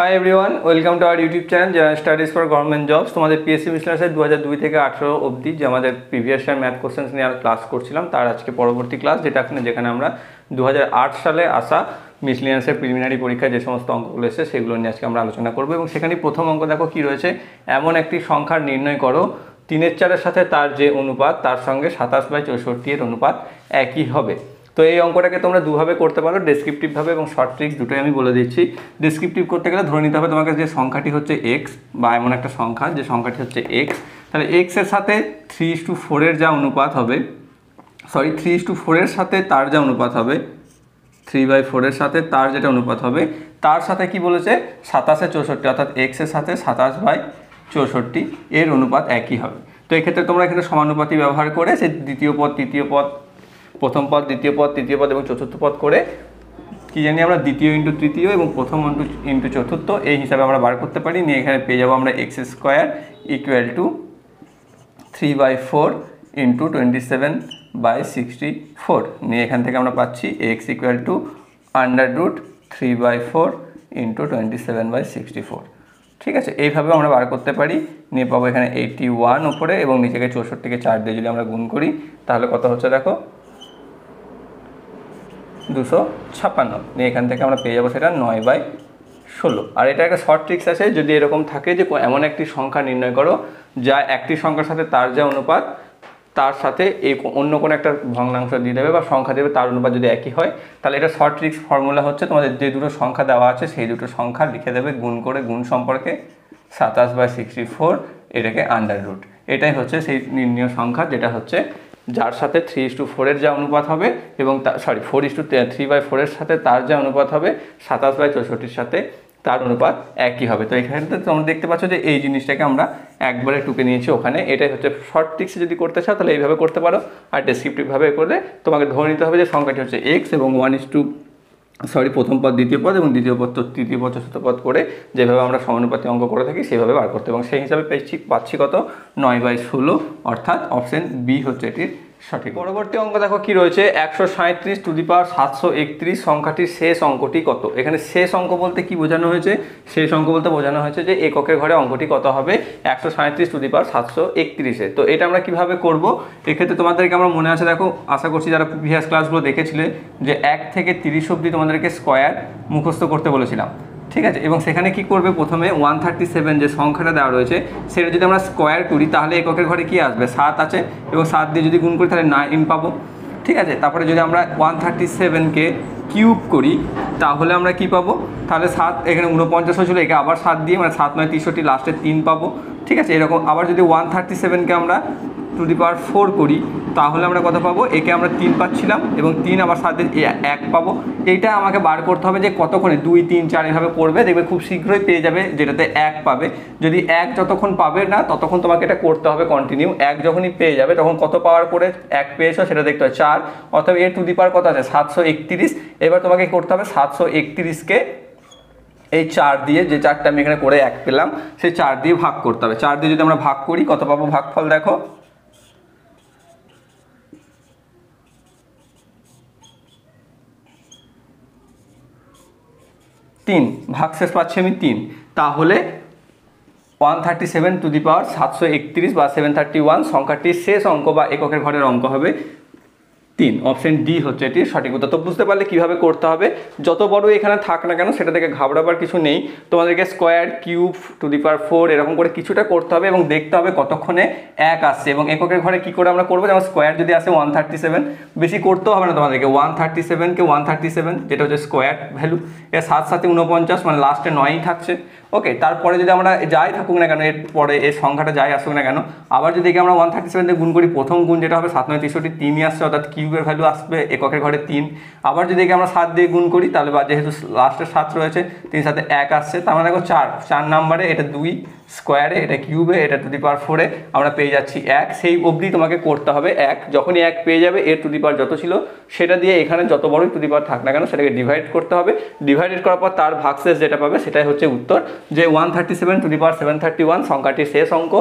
High everyone welcome to our YouTube channel যারা studies for government jobs তোমাদের PSC বিশ্লেষের দু হাজার দুই থেকে আঠেরো অবধি যে আমাদের প্রিভিয়াস ইয়ার ম্যাথ কোশ্চেন্স নিয়ে ক্লাস করছিলাম তার আজকে পরবর্তী ক্লাস যেটা এখানে যেখানে আমরা দু সালে আসা মিসলিয়ান্সের প্রিলিমিনারি পরীক্ষায় যে সমস্ত অঙ্কগুলো এসেছে সেগুলো নিয়ে আজকে আমরা আলোচনা করবো এবং সেখানে প্রথম অঙ্ক দেখো কী রয়েছে এমন একটি সংখ্যার নির্ণয় করো তিনের চারের সাথে তার যে অনুপাত তার সঙ্গে সাতাশ বাই চৌষট্টি এর অনুপাত একই হবে তো এই অঙ্কটাকে তোমরা দুভাবে করতে পারো ডেসক্রিপটিভভাবে এবং শর্ট ট্রিক্স দুটোই আমি বলে দিচ্ছি ডেসক্রিপটিভ করতে গেলে ধরে নিতে হবে তোমাকে যে সংখ্যাটি হচ্ছে এক্স বা এমন একটা সংখ্যা যে সংখ্যাটি হচ্ছে এক্স তাহলে এক্সের সাথে থ্রি ইস টু ফোরের যা অনুপাত হবে সরি থ্রি ইস টু ফোরের সাথে তার যা অনুপাত হবে থ্রি বাই ফোরের সাথে তার যেটা অনুপাত হবে তার সাথে কি বলেছে সাতাশে চৌষট্টি অর্থাৎ এক্সের সাথে সাতাশ বাই চৌষট্টি এর অনুপাত একই হবে তো এক্ষেত্রে তোমরা এখানে সমানুপাতি ব্যবহার করে সে দ্বিতীয় পদ তৃতীয় পদ প্রথম পদ দ্বিতীয় পদ তৃতীয় পদ এবং চতুর্থ পদ করে কী জানি আমরা দ্বিতীয় ইন্টু তৃতীয় এবং প্রথম ইন্টু ইন্টু চতুর্থ এই হিসাবে আমরা বার করতে পারি নিয়ে এখানে পেয়ে যাবো আমরা x square equal to three by four into twenty seven by sixty four নিয়ে এখান থেকে আমরা পাচ্ছি x equal to under root three by four into twenty seven by sixty four ঠিক আছে এইভাবে আমরা বার করতে পারি নিয়ে পাবো এখানে এইটটি ওয়ান উপরে এবং নিচেকে চৌষট্টিকে চার দিয়ে যদি আমরা গুণ করি তাহলে কত হচ্ছে দেখো দুশো ছাপ্পান্ন দিয়ে এখান থেকে আমরা পেয়ে যাবো সেটা নয় বাই ষোলো আর এটা একটা শর্ট ট্রিক্স আছে যদি এরকম থাকে যে এমন একটি সংখ্যা নির্ণয় করো যা একটি সংখ্যার সাথে তার যা অনুপাত তার সাথে এই অন্য কোনো একটা ভগ্নাংশ দিয়ে দেবে বা সংখ্যা দেবে তার অনুপাত যদি একই হয় তাহলে এটা শর্ট ট্রিক্স ফর্মুলা হচ্ছে তোমাদের যে দুটো সংখ্যা দেওয়া আছে সেই দুটো সংখ্যা লিখে দেবে গুণ করে গুণ সম্পর্কে সাতাশ বাই সিক্সটি ফোর এটাকে আন্ডার রুট এটাই হচ্ছে সেই নির্ণয় সংখ্যা যেটা হচ্ছে যার সাথে থ্রি ইস টু ফোরের যা অনুপাত হবে এবং sorry four is to three by ফোরের সাথে তার যা অনুপাত হবে সাতাশ বাই চৌষট্টির সাথে তার অনুপাত একই হবে তো এখানে তোমরা দেখতে পাচ্ছ যে এই জিনিসটাকে আমরা একবারে টুকে নিয়েছি ওখানে এটাই হচ্ছে শর্ট ট্রিক্সে যদি করতে চাও তাহলে এইভাবে করতে পারো আর ডেসক্রিপটিভভাবে করলে তোমাকে ধরে নিতে হবে যে সংখ্যাটি হচ্ছে এক্স এবং ওয়ান ইস টু সরি প্রথম পদ দ্বিতীয় পদ এবং দ্বিতীয় পদ তৃতীয় পদ চতুর্থ পদ করে যেভাবে আমরা সমানুপাতি অঙ্ক করে থাকি সেভাবে বার করতে এবং সেই হিসাবে পেয়েছি পাচ্ছি কত নয় বাই ষোলো অর্থাৎ অপশান বি হচ্ছে এটির সঠিক পরবর্তী অঙ্ক দেখো কি রয়েছে একশো সাঁত্রিশ টু দি পাওয়ার সাতশো একত্রিশ সংখ্যাটির শেষ অঙ্কটি কত এখানে শেষ অঙ্ক বলতে কি বোঝানো হয়েছে শেষ অঙ্ক বলতে বোঝানো হয়েছে যে এককের ঘরে অঙ্কটি কত হবে একশো সাঁত্রিশ টু দি পাওয়ার সাতশো একত্রিশে তো এটা আমরা কিভাবে করব এক্ষেত্রে তোমাদেরকে আমরা মনে আছে দেখো আশা করছি যারা প্রিভিয়াস ক্লাসগুলো দেখেছিলে যে এক থেকে তিরিশ অবধি তোমাদেরকে স্কোয়ার মুখস্থ করতে বলেছিলাম ঠিক আছে এবং সেখানে কি করবে প্রথমে ওয়ান থার্টি সেভেন যে সংখ্যাটা দেওয়া রয়েছে সেটা যদি আমরা স্কোয়ার করি তাহলে এককের ঘরে কি আসবে সাত আছে এবং সাত দিয়ে যদি গুণ করি তাহলে নাইন পাবো ঠিক আছে তারপরে যদি আমরা ওয়ান থার্টি সেভেনকে কিউব করি তাহলে আমরা কি পাবো তাহলে সাত এখানে উনপঞ্চাশ হয়েছিল একে আবার সাত দিয়ে মানে সাত নয় তেষট্টি লাস্টে তিন পাবো ঠিক আছে এরকম আবার যদি ওয়ান থার্টি সেভেনকে আমরা টু দি পাওয়ার ফোর করি তাহলে আমরা কত পাবো একে আমরা তিন পাচ্ছিলাম এবং তিন আবার সাথে এক পাবো এইটা আমাকে বার করতে হবে যে কতক্ষণে দুই তিন চার এভাবে পড়বে দেখবে খুব শীঘ্রই পেয়ে যাবে যেটাতে এক পাবে যদি এক যতক্ষণ পাবে না ততক্ষণ তোমাকে এটা করতে হবে কন্টিনিউ এক যখনই পেয়ে যাবে তখন কত পাওয়ার করে এক পেয়েছো সেটা দেখতে হবে চার অথবা এর টু দি পাওয়ার কত আছে সাতশো একত্রিশ এবার তোমাকে করতে হবে সাতশো একত্রিশকে এই চার দিয়ে যে চারটা আমি এখানে করে এক পেলাম সেই চার দিয়ে ভাগ করতে হবে চার দিয়ে যদি আমরা ভাগ করি কত পাবো ভাগফল দেখো তিন ভাগশেষ পাচ্ছি আমি তিন তাহলে one thirty seven to the power সাতশো একত্রিশ বা সেভেন থার্টি ওয়ান সংখ্যাটির শেষ অঙ্ক বা এককের ঘরের অঙ্ক হবে তিন অপশন ডি হচ্ছে এটি সঠিক উত্তর তো বুঝতে পারলে কিভাবে করতে হবে যত বড় এখানে থাক না কেন সেটা থেকে ঘাবড়াবার কিছু নেই তোমাদেরকে square cube to the power four এরকম করে কিছুটা করতে হবে এবং দেখতে হবে কতক্ষণে এক আসছে এবং এককের ঘরে কি করে আমরা করবো যেমন স্কোয়ার যদি আসে ওয়ান থার্টি সেভেন বেশি করতেও হবে না তোমাদেরকে ওয়ান থার্টি সেভেনকে ওয়ান থার্টি সেভেন যেটা হচ্ছে স্কোয়ার ভ্যালু এর সাত সাথে উনপঞ্চাশ মানে লাস্টে নয়ই থাকছে ওকে তারপরে যদি আমরা যাই থাকুক না কেন এর পরে এর সংখ্যাটা যাই আসুক না কেন আবার যদি আমরা ওয়ান থার্টি সেভেন গুণ করি প্রথম গুণ যেটা হবে সাত নয় তেষট্টি তিনই আসছে অর্থাৎ কিউবের ভ্যালু আসবে এককের ঘরে তিন আবার যদি আমরা সাত দিয়ে গুণ করি তাহলে বা যেহেতু লাস্টের সাত রয়েছে তিন সাথে এক আসছে তার মানে দেখো চার চার নাম্বারে এটা দুই স্কোয়ারে এটা কিউবে এটা টু দি পাওয়ার ফোরে আমরা পেয়ে যাচ্ছি এক সেই অবধি তোমাকে করতে হবে এক যখনই এক পেয়ে যাবে এর টু দি পাওয়ার যত ছিল সেটা দিয়ে এখানে যত বড়ই টু দি পাওয়ার থাক না কেন সেটাকে ডিভাইড করতে হবে ডিভাইডেড করার পর তার ভাগশেষ যেটা পাবে সেটাই হচ্ছে উত্তর যে one thirty seven to the power seven thirty one সংখ্যাটির শেষ অঙ্ক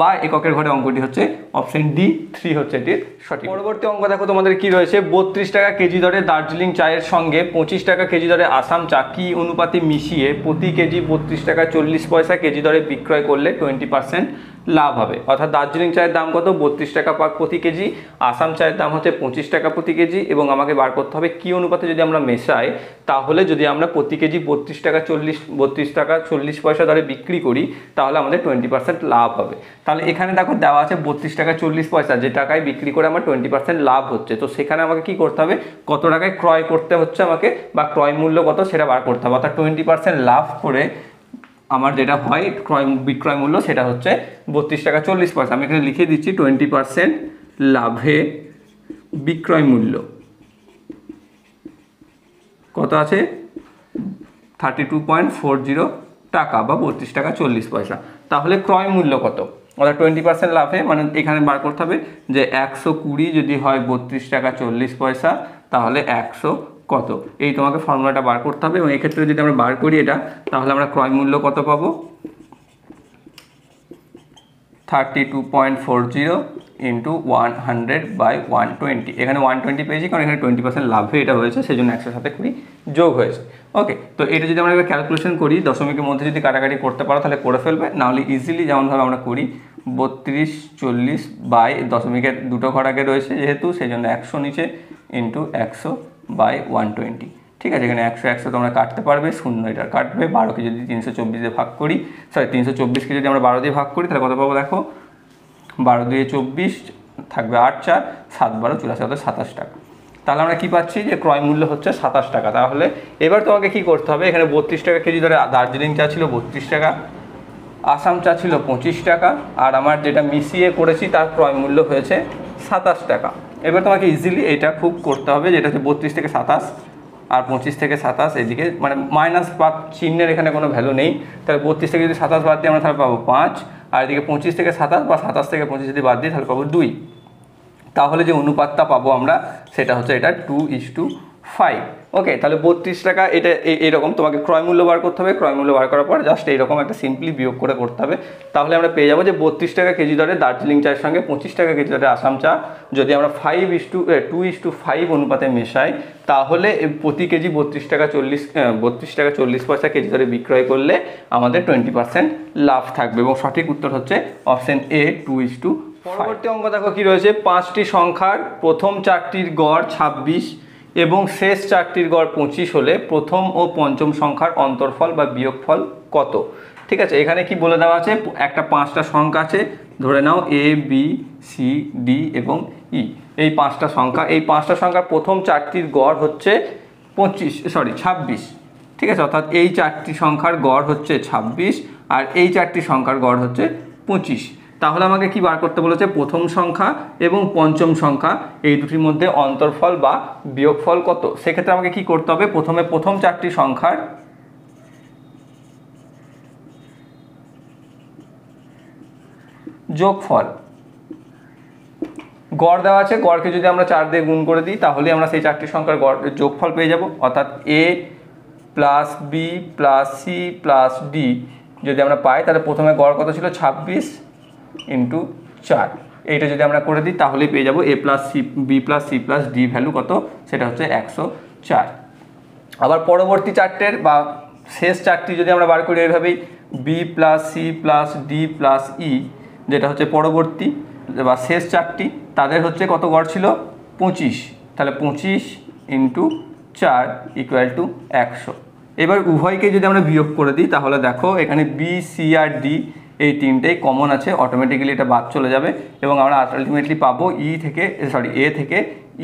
বা এককের ঘরে অঙ্কটি হচ্ছে অপশন ডি থ্রি হচ্ছে এটির সঠিক পরবর্তী অঙ্ক দেখো তোমাদের কি রয়েছে বত্রিশ টাকা কেজি দরে দার্জিলিং চায়ের সঙ্গে পঁচিশ টাকা কেজি দরে আসাম চা কি অনুপাতে মিশিয়ে প্রতি কেজি বত্রিশ টাকা চল্লিশ পয়সা কেজি দরে বিক্রয় ক্রয় করলে টোয়েন্টি পার্সেন্ট লাভ হবে অর্থাৎ দার্জিলিং চায়ের দাম কত বত্রিশ টাকা প্রতি কেজি আসাম চায়ের দাম হচ্ছে পঁচিশ টাকা প্রতি কেজি এবং আমাকে বার করতে হবে কী অনুপাতে যদি আমরা মেশাই তাহলে যদি আমরা প্রতি কেজি বত্রিশ টাকা চল্লিশ বত্রিশ টাকা চল্লিশ পয়সা ধরে বিক্রি করি তাহলে আমাদের টোয়েন্টি পার্সেন্ট লাভ হবে তাহলে এখানে দেখো দেওয়া আছে বত্রিশ টাকা চল্লিশ পয়সা যে টাকায় বিক্রি করে আমার টোয়েন্টি পার্সেন্ট লাভ হচ্ছে তো সেখানে আমাকে কি করতে হবে কত টাকায় ক্রয় করতে হচ্ছে আমাকে বা ক্রয় মূল্য কত সেটা বার করতে হবে অর্থাৎ টোয়েন্টি পার্সেন্ট লাভ করে আমার যেটা হয় ক্রয় বিক্রয় মূল্য সেটা হচ্ছে বত্রিশ টাকা চল্লিশ পয়সা আমি এখানে লিখে দিচ্ছি টোয়েন্টি পারসেন্ট লাভে বিক্রয় মূল্য কত আছে thirty two point four zero টাকা বা বত্রিশ টাকা চল্লিশ পয়সা তাহলে ক্রয় মূল্য কত অর্থাৎ টোয়েন্টি পার্সেন্ট লাভে মানে এখানে বার করতে হবে যে একশো কুড়ি যদি হয় বত্রিশ টাকা চল্লিশ পয়সা তাহলে একশো কত এই তোমাকে ফর্মুলাটা বার করতে হবে এবং এক্ষেত্রে যদি আমরা বার করি এটা তাহলে আমরা ক্রয় মূল্য কত পাবো thirty two point four zero into one hundred by one twenty এখানে ওয়ান টোয়েন্টি পেয়েছি কারণ এখানে টোয়েন্টি পার্সেন্ট লাভে এটা হয়েছে সেই জন্য একশো সাথে কুড়ি যোগ হয়েছে ওকে তো এটা যদি আমরা ক্যালকুলেশন করি দশমিকের মধ্যে যদি কাটাকাটি করতে পারো তাহলে করে ফেলবে নাহলে ইজিলি যেমনভাবে আমরা করি বত্রিশ চল্লিশ বাই দশমিকের দুটো ঘটাকে আগে রয়েছে যেহেতু সেই জন্য একশো নিচে ইন্টু একশো বাই ওয়ান টোয়েন্টি ঠিক আছে এখানে একশো একশো তোমরা কাটতে পারবে শূন্য এটা কাটবে বারোকে যদি তিনশো চব্বিশে ভাগ করি সরি তিনশো চব্বিশকে যদি আমরা বারো দিয়ে ভাগ করি তাহলে কত পাবো দেখো বারো দিয়ে চব্বিশ থাকবে আট চার সাত বারো চুরাশি অর্থাৎ সাতাশ টাকা তাহলে আমরা কি পাচ্ছি যে ক্রয় মূল্য হচ্ছে সাতাশ টাকা তাহলে এবার তোমাকে কি করতে হবে এখানে বত্রিশ টাকা কেজি ধরে দার্জিলিং চা ছিল বত্রিশ টাকা আসাম চা ছিল পঁচিশ টাকা আর আমার যেটা মিশিয়ে করেছি তার ক্রয় মূল্য হয়েছে সাতাশ টাকা এবার তোমাকে ইজিলি এটা খুব করতে হবে যেটা হচ্ছে বত্রিশ থেকে সাতাশ আর পঁচিশ থেকে সাতাশ এদিকে মানে মাইনাস পাক চিহ্নের এখানে কোনো ভ্যালু নেই তাহলে বত্রিশ থেকে যদি সাতাশ বাদ দিই আমরা তাহলে পাবো পাঁচ আর এদিকে পঁচিশ থেকে সাতাশ বা সাতাশ থেকে পঁচিশ যদি বাদ দিই তাহলে পাবো দুই তাহলে যে অনুপাতটা পাবো আমরা সেটা হচ্ছে এটা two is to five okay তাহলে বত্রিশ টাকা এটা এইরকম তোমাকে ক্রয়মূল্য বার করতে হবে ক্রয়মূল্য বার করার পর জাস্ট এইরকম একটা সিম্পলি বিয়োগ করে করতে হবে তাহলে আমরা পেয়ে যাবো যে বত্রিশ টাকা কেজি দরে দার্জিলিং চায়ের সঙ্গে পঁচিশ টাকা কেজি দরে আসাম চা যদি আমরা five is to two is to to অনুপাতে মেশাই তাহলে প্রতি কেজি বত্রিশ টাকা চল্লিশ বত্রিশ টাকা চল্লিশ পয়সা কেজি দরে বিক্রয় করলে আমাদের টোয়েন্টি পার্সেন্ট লাভ থাকবে এবং সঠিক উত্তর হচ্ছে option A two is to পরবর্তী অঙ্ক দেখো কী রয়েছে পাঁচটি সংখ্যার প্রথম চারটির গড় ছাব্বিশ এবং শেষ চারটির গড় পঁচিশ হলে প্রথম ও পঞ্চম সংখ্যার অন্তরফল বা বিয়োগফল কত ঠিক আছে এখানে কি বলে দেওয়া আছে একটা পাঁচটা সংখ্যা আছে ধরে নাও এ বি সি ডি এবং ই e। এই পাঁচটা সংখ্যা এই পাঁচটা সংখ্যার প্রথম চারটির গড় হচ্ছে পঁচিশ সরি ছাব্বিশ ঠিক আছে অর্থাৎ এই চারটি সংখ্যার গড় হচ্ছে ছাব্বিশ আর এই চারটি সংখ্যার গড় হচ্ছে পঁচিশ তাহলে আমাকে কি বার করতে বলেছে প্রথম সংখ্যা এবং পঞ্চম সংখ্যা এই দুটির মধ্যে অন্তর্ফল বা বিয়োগফল কত সেক্ষেত্রে আমাকে কি করতে হবে প্রথমে প্রথম চারটি সংখ্যার যোগফল গড় দেওয়া আছে গড়কে যদি আমরা চার দিয়ে গুণ করে দিই তাহলে আমরা সেই চারটি সংখ্যার গড় যোগফল পেয়ে যাব অর্থাৎ A plus B plus C plus D যদি আমরা পাই তাহলে প্রথমে গড় কত ছিল ছাব্বিশ ইন্টু চার এইটা যদি আমরা করে দিই তাহলেই পেয়ে যাব A plus C B plus C plus D value কত সেটা হচ্ছে একশো চার আবার পরবর্তী চারটের বা শেষ চারটি যদি আমরা বার করি এইভাবেই B plus C plus D plus E যেটা হচ্ছে পরবর্তী বা শেষ চারটি তাদের হচ্ছে কত গড় ছিল পঁচিশ তাহলে পঁচিশ ইন্টু চার ইকুয়াল টু একশো এবার উভয়কে যদি আমরা বিয়োগ করে দিই তাহলে দেখো এখানে বি সি আর ডি এই তিনটেই কমন আছে অটোমেটিক্যালি এটা বাদ চলে যাবে এবং আমরা আলটিমেটলি পাবো ই e থেকে সরি এ থেকে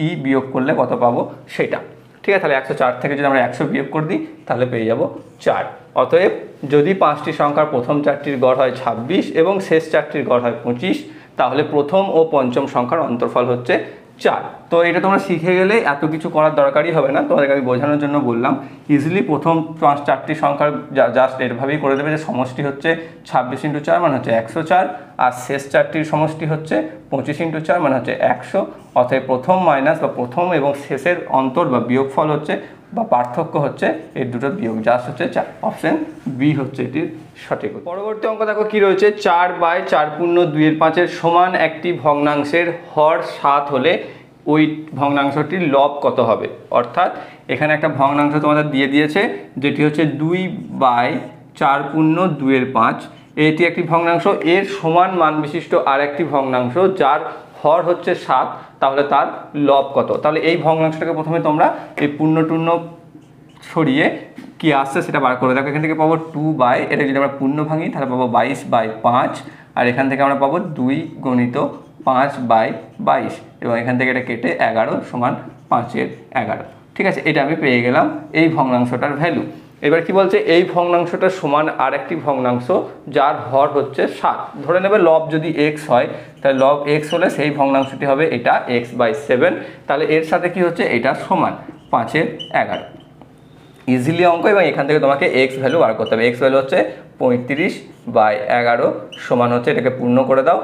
ই e বিয়োগ করলে কত পাবো সেটা ঠিক আছে তাহলে একশো চার থেকে যদি আমরা একশো বিয়োগ করে দিই তাহলে পেয়ে যাব চার অতএব যদি পাঁচটি সংখ্যার প্রথম চারটির গড় হয় ২৬ এবং শেষ চারটির গড় হয় পঁচিশ তাহলে প্রথম ও পঞ্চম সংখ্যার অন্তর্ফল হচ্ছে চার তো এটা তোমরা শিখে গেলে এত কিছু করার দরকারই হবে না তোমাদেরকে আমি বোঝানোর জন্য বললাম ইজিলি প্রথম পাঁচ চারটি সংখ্যার জাস্ট এরভাবেই করে দেবে যে সমষ্টি হচ্ছে ছাব্বিশ ইন্টু চার মানে হচ্ছে একশো চার আর শেষ চারটির সমষ্টি হচ্ছে পঁচিশ ইন্টু চার মানে হচ্ছে একশো অর্থাৎ প্রথম মাইনাস বা প্রথম এবং শেষের অন্তর বা বিয়োগফল হচ্ছে বা পার্থক্য হচ্ছে এই দুটোর বিয়োগ জাস্ট হচ্ছে চার অপশন বি হচ্ছে এটির সঠিক পরবর্তী অঙ্ক দেখো কি রয়েছে চার বাই চার পূর্ণ দুইয়ের পাঁচের সমান একটি ভগ্নাংশের হর সাত হলে ওই ভগ্নাংশটির লব কত হবে অর্থাৎ এখানে একটা ভগ্নাংশ তোমাদের দিয়ে দিয়েছে যেটি হচ্ছে দুই বাই চার পূর্ণ দুইয়ের পাঁচ এটি একটি ভগ্নাংশ এর সমান মান বিশিষ্ট আর একটি ভগ্নাংশ যার হর হচ্ছে সাত তাহলে তার লব কত তাহলে এই ভগ্নাংশটাকে প্রথমে তোমরা এই পূর্ণ টূর্ণ সরিয়ে কি আসছে সেটা বার করে দেখো এখান থেকে পাবো টু বাই এটা যদি আমরা পূর্ণ ভাঙি তাহলে পাবো বাইশ বাই পাঁচ আর এখান থেকে আমরা পাবো দুই গণিত পাঁচ বাই বাইশ এবং এখান থেকে এটা কেটে এগারো সমান পাঁচের এগারো ঠিক আছে এটা আমি পেয়ে গেলাম এই ভগ্নাংশটার ভ্যালু এবার কি বলছে এই ভগ্নাংশটা সমান আর একটি ভগ্নাংশ যার হর হচ্ছে সাত ধরে নেবে লব যদি এক্স হয় তাহলে লব এক্স হলে সেই ভগ্নাংশটি হবে এটা এক্স বাই সেভেন তাহলে এর সাথে কি হচ্ছে এটা সমান পাঁচের এগারো ইজিলি অঙ্ক এবং এখান থেকে তোমাকে এক্স ভ্যালু বার করতে হবে এক্স ভ্যালু হচ্ছে পঁয়ত্রিশ বাই এগারো সমান হচ্ছে এটাকে পূর্ণ করে দাও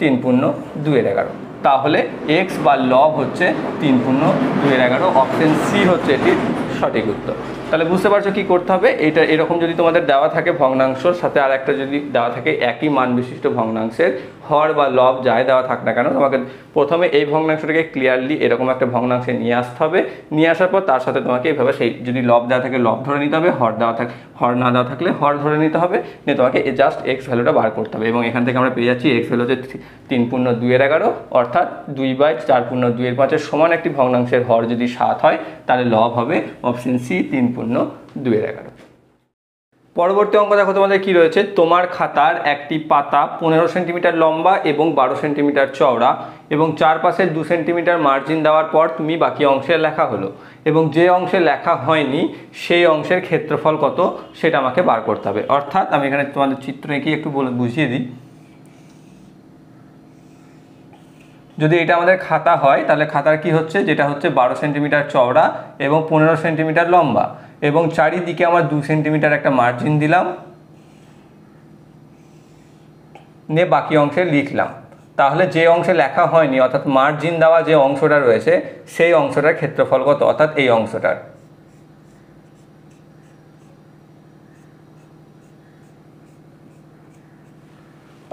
তিন পূর্ণ দুয়ের এগারো তাহলে এক্স বা লব হচ্ছে তিন পূর্ণ দুয়ের এগারো অপশন সি হচ্ছে এটি সঠিক উত্তর তাহলে বুঝতে পারছো কি করতে হবে এটা এরকম যদি তোমাদের দেওয়া থাকে ভগ্নাংশর সাথে আর একটা যদি দেওয়া থাকে একই মান বিশিষ্ট ভগ্নাংশের হর বা লব যাই দেওয়া থাক না কেন তোমাকে প্রথমে এই ভগ্নাংশটাকে ক্লিয়ারলি এরকম একটা ভগ্নাংশে নিয়ে আসতে হবে নিয়ে আসার পর তার সাথে তোমাকে এইভাবে সেই যদি লব দেওয়া থাকে লব ধরে নিতে হবে হর দেওয়া থাকে হর না দেওয়া থাকলে হর ধরে নিতে হবে নিয়ে তোমাকে জাস্ট এক্স ভ্যালুটা বার করতে হবে এবং এখান থেকে আমরা পেয়ে যাচ্ছি এক্স ভ্যালু হচ্ছে তিন পূর্ণ দুইয়ের এগারো অর্থাৎ দুই বাই চার পূর্ণ দুইয়ের পাঁচের সমান একটি ভগ্নাংশের হর যদি সাত হয় তাহলে লব হবে অপশন সি তিন পূর্ণ দুয়ের এগারো পরবর্তী অঙ্ক দেখো তোমাদের কি রয়েছে তোমার খাতার একটি পাতা পনেরো সেন্টিমিটার লম্বা এবং বারো সেন্টিমিটার চওড়া এবং চারপাশে দু সেন্টিমিটার মার্জিন দেওয়ার পর তুমি বাকি অংশে লেখা হলো এবং যে অংশে লেখা হয়নি সেই অংশের ক্ষেত্রফল কত সেটা আমাকে বার করতে হবে অর্থাৎ আমি এখানে তোমাদের চিত্র এঁকে একটু বলে বুঝিয়ে দিই যদি এটা আমাদের খাতা হয় তাহলে খাতার কি হচ্ছে যেটা হচ্ছে বারো সেন্টিমিটার চওড়া এবং পনেরো সেন্টিমিটার লম্বা এবং চারিদিকে আমার দু সেন্টিমিটার একটা মার্জিন দিলাম নিয়ে বাকি অংশে লিখলাম তাহলে যে অংশে লেখা হয়নি অর্থাৎ মার্জিন দেওয়া যে অংশটা রয়েছে সেই অংশটার ক্ষেত্রফল কত অর্থাৎ এই অংশটার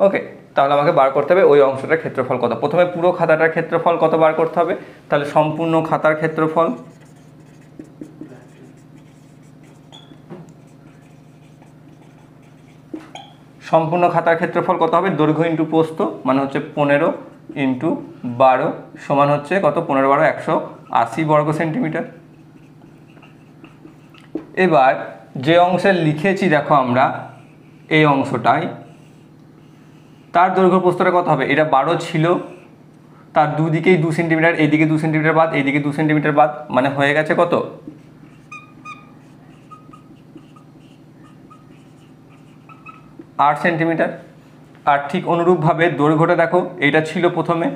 ওকে তাহলে আমাকে বার করতে হবে ওই অংশটার ক্ষেত্রফল কত প্রথমে পুরো খাতাটার ক্ষেত্রফল কত বার করতে হবে তাহলে সম্পূর্ণ খাতার ক্ষেত্রফল সম্পূর্ণ খাতার ক্ষেত্রফল কত হবে দৈর্ঘ্য ইন্টু প্রস্ত মানে হচ্ছে পনেরো ইন্টু বারো সমান হচ্ছে কত পনেরো বারো একশো আশি বর্গ সেন্টিমিটার এবার যে অংশে লিখেছি দেখো আমরা এই অংশটাই তার দৈর্ঘ্য প্রস্তটা কত হবে এটা বারো ছিল তার দুদিকেই দু সেন্টিমিটার এইদিকে দু সেন্টিমিটার বাদ এইদিকে দু সেন্টিমিটার বাদ মানে হয়ে গেছে কত আট সেন্টিমিটার আর ঠিক অনুরূপভাবে দৈর্ঘ্যটা দেখো এইটা ছিল প্রথমে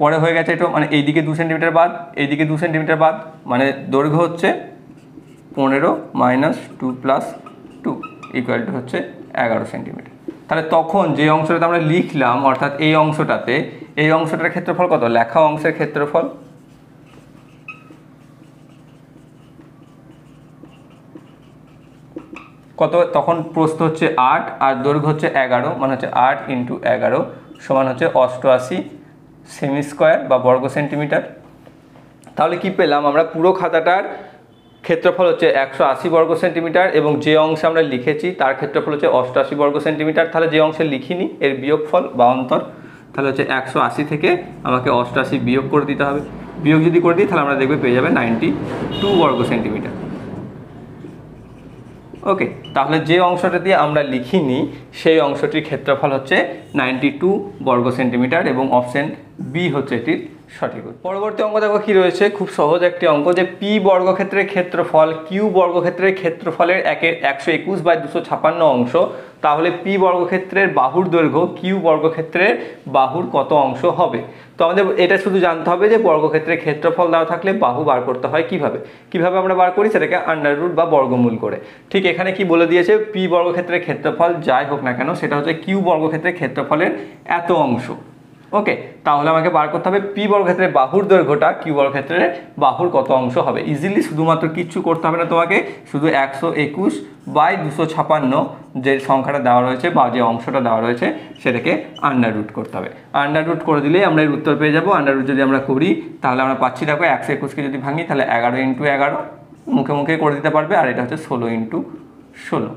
পরে হয়ে গেছে এটা মানে এইদিকে দু সেন্টিমিটার বাদ এইদিকে দু সেন্টিমিটার বাদ মানে দৈর্ঘ্য হচ্ছে পনেরো minus two plus two equal to হচ্ছে এগারো সেন্টিমিটার তাহলে তখন যে অংশটাতে আমরা লিখলাম অর্থাৎ এই অংশটাতে এই অংশটার ক্ষেত্রফল কত লেখা অংশের ক্ষেত্রফল কত তখন প্রস্থ হচ্ছে আট আর দৈর্ঘ্য হচ্ছে এগারো মানে হচ্ছে আট ইন্টু এগারো সমান হচ্ছে অষ্টআশি সেমি স্কোয়ার বা বর্গ সেন্টিমিটার তাহলে কি পেলাম আমরা পুরো খাতাটার ক্ষেত্রফল হচ্ছে একশো আশি বর্গ সেন্টিমিটার এবং যে অংশে আমরা লিখেছি তার ক্ষেত্রফল হচ্ছে অষ্টআশি বর্গ সেন্টিমিটার তাহলে যে অংশে লিখিনি এর বিয়োগফল বা অন্তর তাহলে হচ্ছে একশো আশি থেকে আমাকে অষ্টআশি বিয়োগ করে দিতে হবে বিয়োগ যদি করে দিই তাহলে আমরা দেখবে পেয়ে যাবে নাইনটি টু বর্গ সেন্টিমিটার ওকে তাহলে যে অংশটা দিয়ে আমরা লিখিনি সেই অংশটির ক্ষেত্রফল হচ্ছে নাইনটি টু বর্গ সেন্টিমিটার এবং অপশান বি হচ্ছে এটির সঠিক পরবর্তী অঙ্ক দেখো কি রয়েছে খুব সহজ একটি অঙ্ক যে পি বর্গক্ষেত্রের ক্ষেত্রফল কিউ বর্গক্ষেত্রের ক্ষেত্রফলের একে একশো একুশ বাই দুশো ছাপান্ন অংশ তাহলে পি বর্গক্ষেত্রের বাহুর দৈর্ঘ্য কিউ বর্গক্ষেত্রের বাহুর কত অংশ হবে তো আমাদের এটা শুধু জানতে হবে যে বর্গক্ষেত্রের ক্ষেত্রফল দেওয়া থাকলে বাহু বার করতে হয় কিভাবে কিভাবে আমরা বার করি সেটাকে আন্ডার রুট বা বর্গমূল করে ঠিক এখানে কি বলে দিয়েছে পি বর্গক্ষেত্রের ক্ষেত্রফল যাই হোক না কেন সেটা হচ্ছে কিউ বর্গক্ষেত্রের ক্ষেত্রফলের এত অংশ ওকে তাহলে আমাকে বার করতে হবে পি বর্গক্ষেত্রে বাহুর দৈর্ঘ্যটা কিউ বর্গক্ষেত্রে বাহুর কত অংশ হবে ইজিলি শুধুমাত্র কিচ্ছু করতে হবে না তোমাকে শুধু একশো একুশ বাই দুশো ছাপান্ন যে সংখ্যাটা দেওয়া রয়েছে বা যে অংশটা দেওয়া রয়েছে সেটাকে আন্ডার রুট করতে হবে আন্ডার রুট করে দিলেই আমরা এর উত্তর পেয়ে যাবো আন্ডার রুট যদি আমরা করি তাহলে আমরা পাচ্ছি দেখো একশো একুশকে যদি ভাঙি তাহলে এগারো ইন্টু এগারো মুখে মুখে করে দিতে পারবে আর এটা হচ্ছে ষোলো ইন্টু ষোলো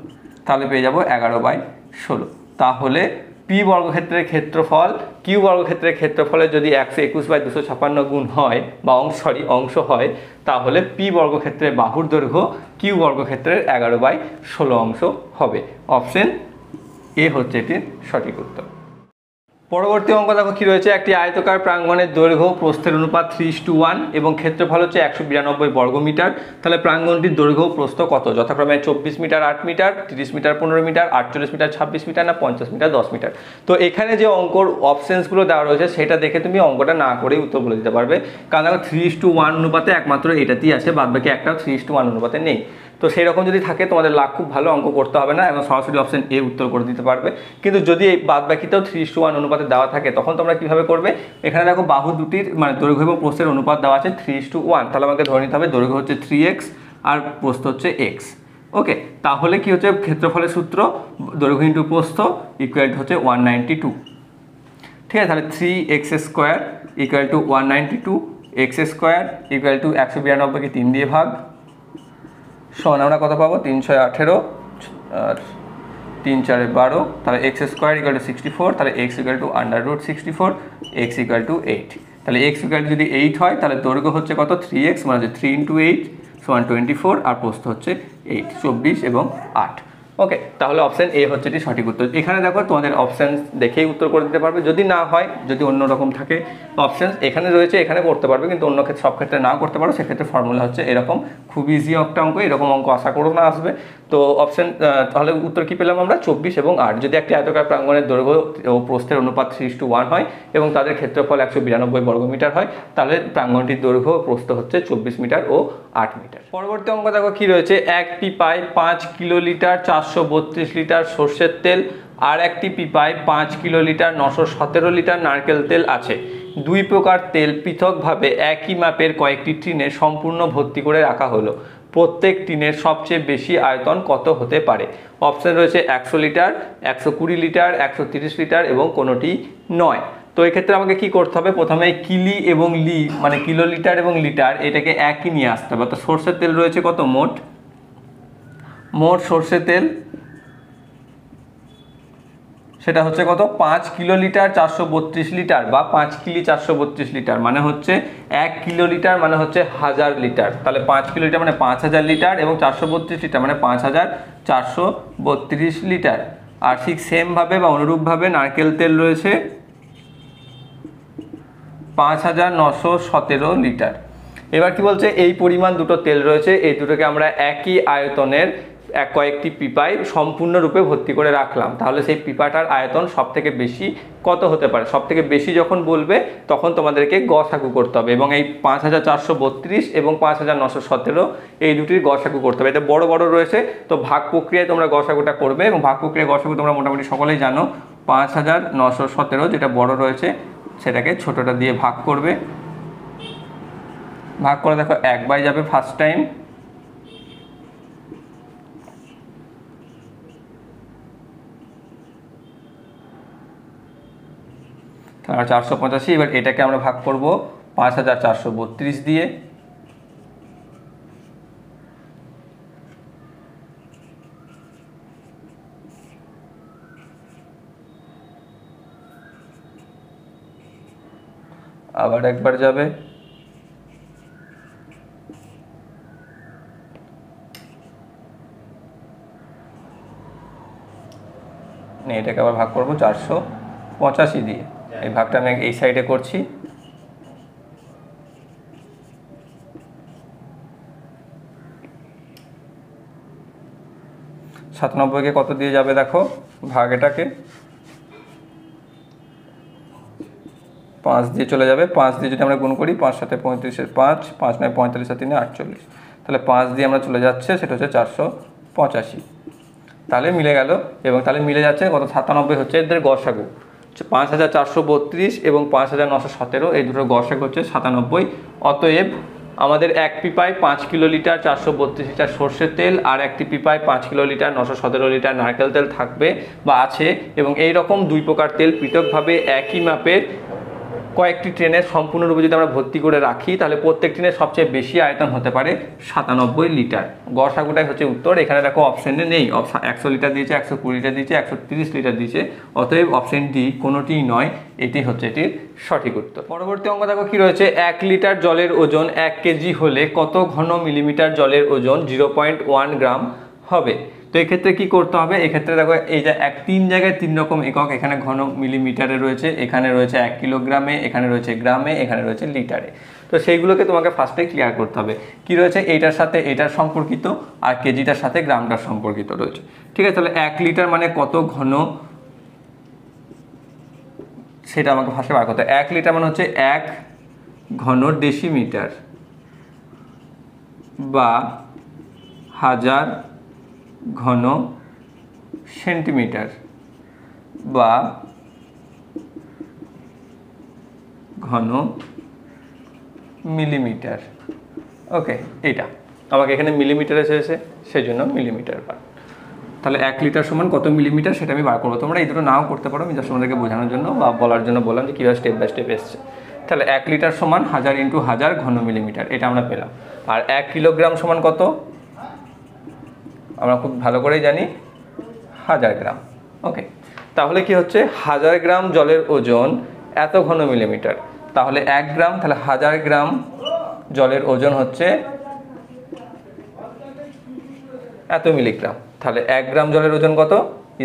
তাহলে পেয়ে যাবো এগারো বাই ষোলো তাহলে পি বর্গক্ষেত্রের ক্ষেত্রফল কিউ বর্গক্ষেত্রের ক্ষেত্রফলে যদি একশো একুশ বাই দুশো ছাপান্ন গুণ হয় বা অংশ সরি অংশ হয় তাহলে পি বর্গক্ষেত্রের বাহুর দৈর্ঘ্য কিউ বর্গক্ষেত্রের এগারো বাই ষোলো অংশ হবে অপশন এ হচ্ছে এটির সঠিক উত্তর পরবর্তী অঙ্ক দেখো কী রয়েছে একটি আয়তকার প্রাঙ্গণের দৈর্ঘ্য প্রস্থের অনুপাত থ্রি টু ওয়ান এবং ক্ষেত্রফল হচ্ছে একশো বিরানব্বই বর্গ মিটার তাহলে প্রাঙ্গণটির দৈর্ঘ্য প্রস্থ কত যথাক্রমে চব্বিশ মিটার আট মিটার তিরিশ মিটার পনেরো মিটার আটচল্লিশ মিটার ছাব্বিশ মিটার না পঞ্চাশ মিটার দশ মিটার তো এখানে যে অঙ্কর অপশনসগুলো দেওয়া রয়েছে সেটা দেখে তুমি অঙ্কটা না করেই উত্তর বলে দিতে পারবে কারণ দেখো থ্রি টু ওয়ান অনুপাতে একমাত্র এটাতেই আছে বাদ বাকি একটা থ্রি টু ওয়ান অনুপাতে নেই তো সেই রকম যদি থাকে তোমাদের লাখ খুব ভালো অঙ্ক করতে হবে না এবং সরাসরি অপশন এ উত্তর করে দিতে পারবে কিন্তু যদি এই বাদ থ্রি টু ওয়ান অনুপাতে দেওয়া থাকে তখন তোমরা কীভাবে করবে এখানে দেখো বাহু দুটির মানে দৈর্ঘ্য এবং প্রস্তের অনুপাত দেওয়া আছে থ্রি টু ওয়ান তাহলে আমাকে ধরে নিতে হবে দৈর্ঘ্য হচ্ছে থ্রি এক্স আর প্রস্থ হচ্ছে এক্স ওকে তাহলে কি হচ্ছে ক্ষেত্রফলের সূত্র দৈর্ঘ্য ইন্টু প্রস্থ ইকুয়াল টু হচ্ছে ওয়ান নাইনটি টু ঠিক আছে তাহলে three x square equal to one ninety two x square equal to একশো বিরানব্বইকে তিন দিয়ে ভাগ সমান আমরা কত পাবো তিন ছয় আঠেরো আর তিন চারে বারো তাহলে x square equal to sixty four তাহলে x equal to under root sixty four x equal to eight তাহলে এক্স ইকাল টু যদি এইট হয় তাহলে দৈর্ঘ্য হচ্ছে কত থ্রি এক্স মানে হচ্ছে থ্রি ইন্টু এইট সমান টোয়েন্টি ফোর আর প্রস্থ হচ্ছে এইট চব্বিশ এবং আট ওকে তাহলে অপশান এ হচ্ছে এটি সঠিক উত্তর এখানে দেখো তোমাদের অপশান দেখেই উত্তর করে দিতে পারবে যদি না হয় যদি অন্য রকম থাকে অপশান এখানে রয়েছে এখানে করতে পারবে কিন্তু অন্য ক্ষেত্রে সব ক্ষেত্রে না করতে পারো সেক্ষেত্রে ফর্মুলা হচ্ছে এরকম খুব ইজি একটা অঙ্ক এরকম অঙ্ক আশা করো না আসবে তো অপশান তাহলে উত্তর কী পেলাম আমরা চব্বিশ এবং আট যদি একটি আয়তকার প্রাঙ্গণের দৈর্ঘ্য ও প্রস্থের অনুপাত সিক্স টু ওয়ান হয় এবং তাদের ক্ষেত্রফল একশো বিরানব্বই বর্গ মিটার হয় তাহলে প্রাঙ্গনটির দৈর্ঘ্য ও প্রস্থ হচ্ছে চব্বিশ মিটার ও আট মিটার পরবর্তী অঙ্ক দেখো কী রয়েছে এক পিপায় পাঁচ কিলো লিটার চারশো পাঁচশো বত্রিশ লিটার সর্ষের তেল আর একটি পিপায় পাঁচ কিলো লিটার নশো সতেরো লিটার নারকেল তেল আছে দুই প্রকার তেল পৃথকভাবে একই মাপের কয়েকটি টিনে সম্পূর্ণ ভর্তি করে রাখা হলো প্রত্যেক টিনের সবচেয়ে বেশি আয়তন কত হতে পারে অপশান রয়েছে একশো লিটার একশো কুড়ি লিটার একশো তিরিশ লিটার এবং কোনোটি নয় তো এক্ষেত্রে আমাকে কি করতে হবে প্রথমে কিলি এবং লি মানে কিলো লিটার এবং লিটার এটাকে একই নিয়ে আসতে হবে অর্থাৎ সর্ষের তেল রয়েছে কত মোট মোট সর্ষে তেল সেটা হচ্ছে কত পাঁচ কিলো লিটার চারশো বত্রিশ লিটার বা পাঁচ কিলি চারশো বত্রিশ লিটার মানে হচ্ছে এক কিলো লিটার মানে হচ্ছে হাজার লিটার তাহলে পাঁচ কিলো মানে পাঁচ হাজার লিটার এবং চারশো বত্রিশ লিটার মানে পাঁচ হাজার চারশো বত্রিশ লিটার আর ঠিক সেমভাবে বা অনুরূপভাবে নারকেল তেল রয়েছে পাঁচ হাজার নশো সতেরো লিটার এবার কি বলছে এই পরিমাণ দুটো তেল রয়েছে এই দুটোকে আমরা একই আয়তনের এক কয়েকটি পিপায় সম্পূর্ণরূপে ভর্তি করে রাখলাম তাহলে সেই পিপাটার আয়তন সব থেকে বেশি কত হতে পারে সব থেকে বেশি যখন বলবে তখন তোমাদেরকে গসাকু করতে হবে এবং এই পাঁচ হাজার চারশো বত্রিশ এবং পাঁচ হাজার নশো সতেরো এই দুটির গসাকু করতে হবে এতে বড় বড় রয়েছে তো ভাগ প্রক্রিয়ায় তোমরা গসাকুটা করবে এবং ভাগ প্রক্রিয়ায় গসাকু তোমরা মোটামুটি সকলেই জানো পাঁচ হাজার নশো সতেরো যেটা বড় রয়েছে সেটাকে ছোটোটা দিয়ে ভাগ করবে ভাগ করে দেখো এক বাই যাবে ফার্স্ট টাইম চারশো পঁচাশি এবার এটাকে আমরা ভাগ করব পাঁচ হাজার চারশো বত্রিশ দিয়ে আবার একবার যাবে এটাকে আবার ভাগ করবো চারশো পঁচাশি দিয়ে এই ভাগটা আমি এই সাইডে করছি সাতানব্বইকে কত দিয়ে যাবে দেখো ভাগ এটাকে পাঁচ দিয়ে চলে যাবে পাঁচ দিয়ে যদি আমরা গুণ করি পাঁচ সাথে পঁয়ত্রিশের পাঁচ পাঁচ নয় পঁয়তাল্লিশ সাথে তিনে আটচল্লিশ তাহলে পাঁচ দিয়ে আমরা চলে যাচ্ছে সেটা হচ্ছে চারশো পঁচাশি তাহলে মিলে গেল এবং তাহলে মিলে যাচ্ছে কত সাতানব্বই হচ্ছে এদের গসাগু পাঁচ হাজার চারশো বত্রিশ এবং পাঁচ হাজার নশো সতেরো এই দুটোর গসাগ হচ্ছে সাতানব্বই অতএব আমাদের এক পিপায় পাঁচ কিলো লিটার চারশো বত্রিশ লিটার সর্ষের তেল আর একটি পিপায় পাঁচ কিলো লিটার নশো সতেরো লিটার নারকেল তেল থাকবে বা আছে এবং এই রকম দুই প্রকার তেল পৃথকভাবে একই মাপের কয়েকটি ট্রেনের সম্পূর্ণরূপে যদি আমরা ভর্তি করে রাখি তাহলে প্রত্যেক ট্রেনের সবচেয়ে বেশি আয়তন হতে পারে সাতানব্বই লিটার গড়সাগুটাই হচ্ছে উত্তর এখানে দেখো অপশানে নেই একশো লিটার দিয়েছে একশো কুড়ি লিটার দিয়েছে একশো তিরিশ লিটার দিয়েছে অতএব অপশান ডি কোনোটিই নয় এটি হচ্ছে এটির সঠিক উত্তর পরবর্তী অঙ্গ দেখো কী রয়েছে এক লিটার জলের ওজন এক কেজি হলে কত ঘন মিলিমিটার জলের ওজন জিরো পয়েন্ট ওয়ান গ্রাম হবে তো এক্ষেত্রে কি করতে হবে এক্ষেত্রে দেখো এই যে এক তিন জায়গায় তিন রকম একক এখানে ঘন মিলিমিটারে রয়েছে এখানে রয়েছে এক কিলোগ্রামে এখানে রয়েছে গ্রামে এখানে রয়েছে লিটারে তো সেইগুলোকে তোমাকে ফার্স্টে ক্লিয়ার করতে হবে কি রয়েছে এইটার সাথে এটার সম্পর্কিত আর কেজিটার সাথে গ্রামটার সম্পর্কিত রয়েছে ঠিক আছে তাহলে এক লিটার মানে কত ঘন সেটা আমাকে ফার্স্টে বার করতে এক লিটার মানে হচ্ছে এক ঘন ডেসিমিটার বা হাজার ঘন সেন্টিমিটার বা ঘন মিলিমিটার ওকে এটা আমাকে এখানে মিলিমিটারে চেয়েছে সেই জন্য মিলিমিটার বার তাহলে এক লিটার সমান কত মিলিমিটার সেটা আমি বার করবো তোমরা এই দুটো নাও করতে পারো আমি জাস্ট তোমাদেরকে বোঝানোর জন্য বা বলার জন্য বললাম যে কীভাবে স্টেপ বাই স্টেপ এসছে তাহলে এক লিটার সমান হাজার ইন্টু হাজার ঘন মিলিমিটার এটা আমরা পেলাম আর এক কিলোগ্রাম সমান কত আমরা খুব ভালো করেই জানি হাজার গ্রাম ওকে তাহলে কি হচ্ছে হাজার গ্রাম জলের ওজন এত ঘন মিলিমিটার তাহলে এক গ্রাম তাহলে হাজার গ্রাম জলের ওজন হচ্ছে এত মিলিগ্রাম তাহলে এক গ্রাম জলের ওজন কত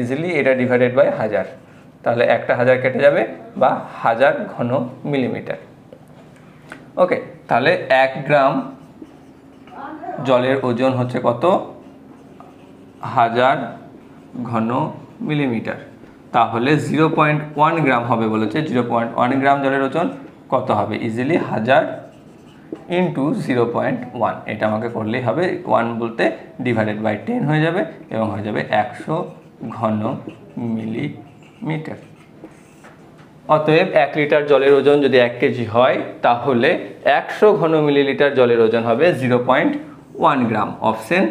ইজিলি এটা ডিভাইডেড বাই হাজার তাহলে একটা হাজার কেটে যাবে বা হাজার ঘন মিলিমিটার ওকে তাহলে এক গ্রাম জলের ওজন হচ্ছে কত হাজার ঘন মিলিমিটার তাহলে জিরো পয়েন্ট ওয়ান গ্রাম হবে বলেছে জিরো পয়েন্ট ওয়ান গ্রাম জলের ওজন কত হবে ইজিলি হাজার ইন্টু জিরো পয়েন্ট ওয়ান এটা আমাকে করলেই হবে ওয়ান বলতে ডিভাইডেড বাই টেন হয়ে যাবে এবং হয়ে যাবে একশো ঘন মিলিমিটার অতএব এক লিটার জলের ওজন যদি এক কেজি হয় তাহলে একশো ঘন মিলিলিটার জলের ওজন হবে zero point one gram option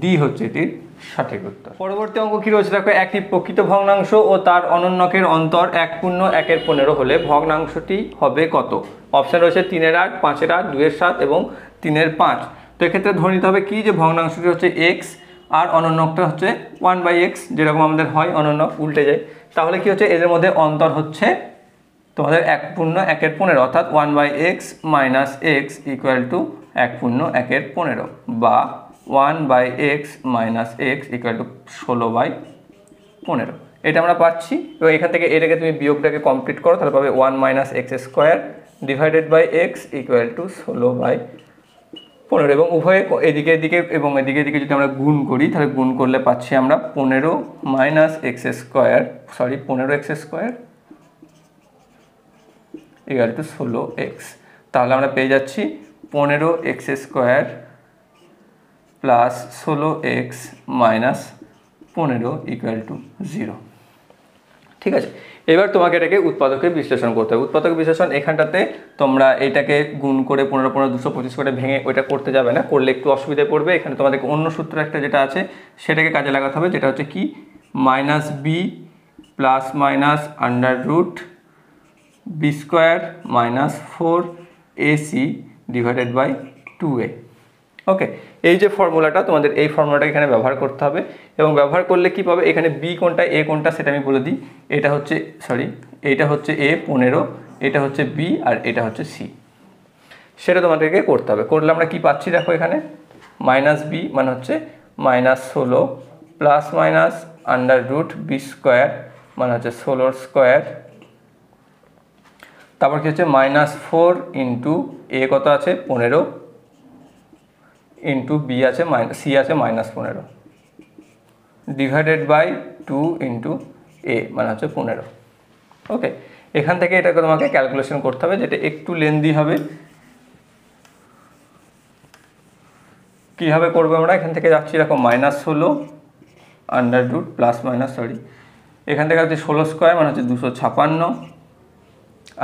D হচ্ছে এটির সঠিক উত্তর পরবর্তী অঙ্ক কি রয়েছে দেখো একটি প্রকৃত ভগ্নাংশ ও তার অনন্যকের অন্তর এক পূর্ণ একের পনেরো হলে ভগ্নাংশটি হবে কত অপশান রয়েছে তিনের আট পাঁচের আট দুয়ের সাত এবং তিনের পাঁচ তো এক্ষেত্রে ধরে নিতে হবে কি যে ভগ্নাংশটি হচ্ছে এক্স আর অনন্যকটা হচ্ছে ওয়ান বাই এক্স যেরকম আমাদের হয় অনন্য উল্টে যায় তাহলে কি হচ্ছে এদের মধ্যে অন্তর হচ্ছে তোমাদের এক পূর্ণ একের পনেরো অর্থাৎ one by x minus x equal to এক পূর্ণ একের পনেরো বা one by x minus x equal to ষোলো বাই পনেরো এটা আমরা পাচ্ছি এবং এখান থেকে এটাকে তুমি বিয়োগটাকে কমপ্লিট করো তাহলে পাবে one minus x square divided by x equal to ষোলো বাই পনেরো এবং উভয়ে এদিকে এদিকে এবং এদিকে এদিকে যদি আমরা গুণ করি তাহলে গুণ করলে পাচ্ছি আমরা পনেরো মাইনাস এক্স স্কোয়ার সরি পনেরো এক্স স্কোয়ার ইকুয়াল টু ষোলো এক্স তাহলে আমরা পেয়ে যাচ্ছি পনেরো এক্স স্কোয়ার প্লাস ষোলো এক্স মাইনাস পনেরো ইকুয়াল টু জিরো ঠিক আছে এবার তোমাকে এটাকে উৎপাদকে বিশ্লেষণ করতে হবে উৎপাদক বিশ্লেষণ এখানটাতে তোমরা এটাকে গুণ করে পনেরো পনেরো দুশো পঁচিশ করে ভেঙে ওইটা করতে যাবে না করলে একটু অসুবিধায় পড়বে এখানে তোমাদেরকে অন্য সূত্র একটা যেটা আছে সেটাকে কাজে লাগাতে হবে যেটা হচ্ছে কি minus B plus minus under root B square minus four AC divided by two A okay এই যে ফর্মুলাটা তোমাদের এই ফর্মুলাটা এখানে ব্যবহার করতে হবে এবং ব্যবহার করলে কি পাবে এখানে বি কোনটা এ কোনটা সেটা আমি বলে দিই এটা হচ্ছে সরি এটা হচ্ছে এ পনেরো এটা হচ্ছে বি আর এটা হচ্ছে সি সেটা তোমাদেরকে করতে হবে করলে আমরা কি পাচ্ছি দেখো এখানে মাইনাস বি মানে হচ্ছে মাইনাস ষোলো plus minus under root B square মানে হচ্ছে ষোলোর স্কোয়ার তারপর কি হচ্ছে মাইনাস ফোর ইন্টু এ কত আছে পনেরো ইন্টু বি আছে মাইনাস সি আছে মাইনাস পনেরো divided by two into A মানে হচ্ছে পনেরো ওকে এখান থেকে এটাকে তোমাকে ক্যালকুলেশন করতে হবে যেটা একটু লেন্দি হবে কীভাবে করবো আমরা এখান থেকে যাচ্ছি এরকম মাইনাস ষোলো under root plus minus sorry এখান থেকে হচ্ছে ষোলো স্কোয়ার মানে হচ্ছে দুশো ছাপান্ন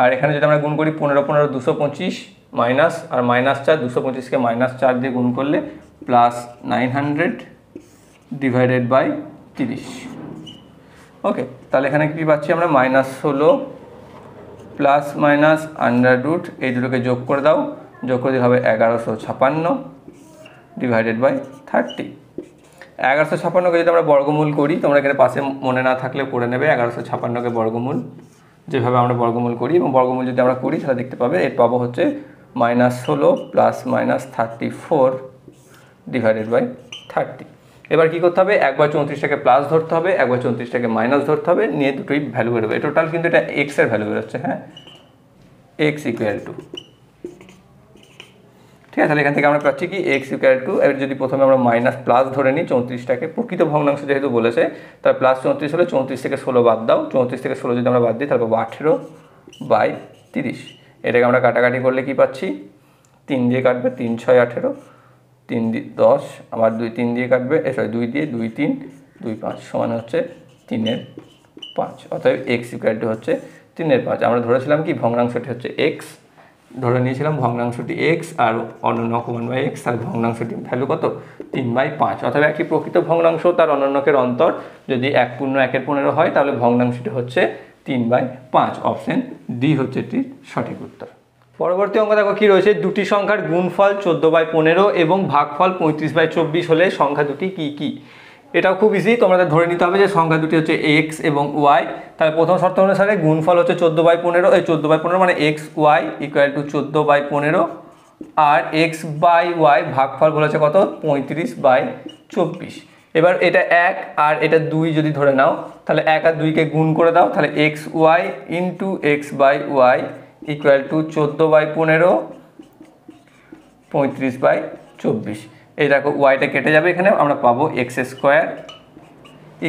আর এখানে যদি আমরা গুণ করি পনেরো পনেরো দুশো পঁচিশ মাইনাস আর মাইনাস চার দুশো পঁচিশকে মাইনাস চার দিয়ে গুণ করলে plus nine hundred divided by তিরিশ ওকে তাহলে এখানে কী পাচ্ছি আমরা মাইনাস ষোলো প্লাস মাইনাস আন্ডার রুট এই দুটোকে যোগ করে দাও যোগ করে দিলে হবে এগারোশো ছাপান্ন ডিভাইডেড বাই থার্টি এগারোশো ছাপান্নকে যদি আমরা বর্গমূল করি তোমরা এখানে পাশে মনে না থাকলে করে নেবে এগারোশো ছাপান্নকে বর্গমূল যেভাবে আমরা বর্গমূল করি এবং বর্গমূল যদি আমরা করি তাহলে দেখতে পাবে এর পাবো হচ্ছে মাইনাস ষোলো plus minus thirty four divided by thirty এবার কী করতে হবে একবার চৌত্রিশটাকে প্লাস ধরতে হবে একবার চৌত্রিশটাকে মাইনাস ধরতে হবে নিয়ে দুটোই ভ্যালু বেরোবে টোটাল কিন্তু এটা এক্সের ভ্যালু বেরোচ্ছে হ্যাঁ এক্স ইকুয়াল টু ঠিক আছে তাহলে এখান থেকে আমরা পাচ্ছি কি এক্স ইকুয়াল টু এবার যদি প্রথমে আমরা মাইনাস প্লাস ধরে নিই চৌত্রিশটাকে প্রকৃত ভগ্নাংশ যেহেতু বলেছে তার প্লাস চৌত্রিশ হলে চৌত্রিশ থেকে ষোলো বাদ দাও চৌত্রিশ থেকে ষোলো যদি আমরা বাদ দিই তারপর আঠেরো বাই তিরিশ এটাকে আমরা কাটাকাটি করলে কি পাচ্ছি তিন দিয়ে কাটবে তিন ছয় আঠেরো তিন দি দশ আবার দুই তিন দিয়ে কাটবে এ সরি দুই দিয়ে দুই তিন দুই পাঁচ সমান হচ্ছে তিনের পাঁচ অর্থাৎ এক্স ইকুয়ালটি হচ্ছে তিনের পাঁচ আমরা ধরেছিলাম কি ভগ্নাংশটি হচ্ছে এক্স ধরে নিয়েছিলাম ভগ্নাংশটি এক্স আর অনন্য কমান বাই এক্স আর ভগ্নাংশটির ভ্যালু কত তিন বাই পাঁচ অথবা একটি প্রকৃত ভগ্নাংশ তার অনন্যকের অন্তর যদি এক পূর্ণ একের পনেরো হয় তাহলে ভগ্নাংশটি হচ্ছে তিন বাই পাঁচ অপশান ডি হচ্ছে এটির সঠিক উত্তর পরবর্তী অঙ্ক দেখো কী রয়েছে দুটি সংখ্যার গুণফল চোদ্দো বাই পনেরো এবং ভাগফল পঁয়ত্রিশ বাই চব্বিশ হলে সংখ্যা দুটি কি কি। এটাও খুব ইজি তোমাদের ধরে নিতে হবে যে সংখ্যা দুটি হচ্ছে এক্স এবং ওয়াই তাহলে প্রথম শর্ত অনুসারে গুণফল হচ্ছে চোদ্দো বাই পনেরো এই চোদ্দো বাই পনেরো মানে এক্স ওয়াই ইকুয়াল টু চোদ্দো বাই পনেরো আর এক্স বাই ওয়াই ভাগফল বলেছে কত পঁয়ত্রিশ বাই চব্বিশ এবার এটা এক আর এটা দুই যদি ধরে নাও তাহলে এক আর দুইকে গুণ করে দাও তাহলে x y into x by y equal to চোদ্দো বাই পনেরো পঁয়ত্রিশ বাই চব্বিশ এই দেখো ওয়াইটা কেটে যাবে এখানে আমরা পাবো এক্স স্কোয়ার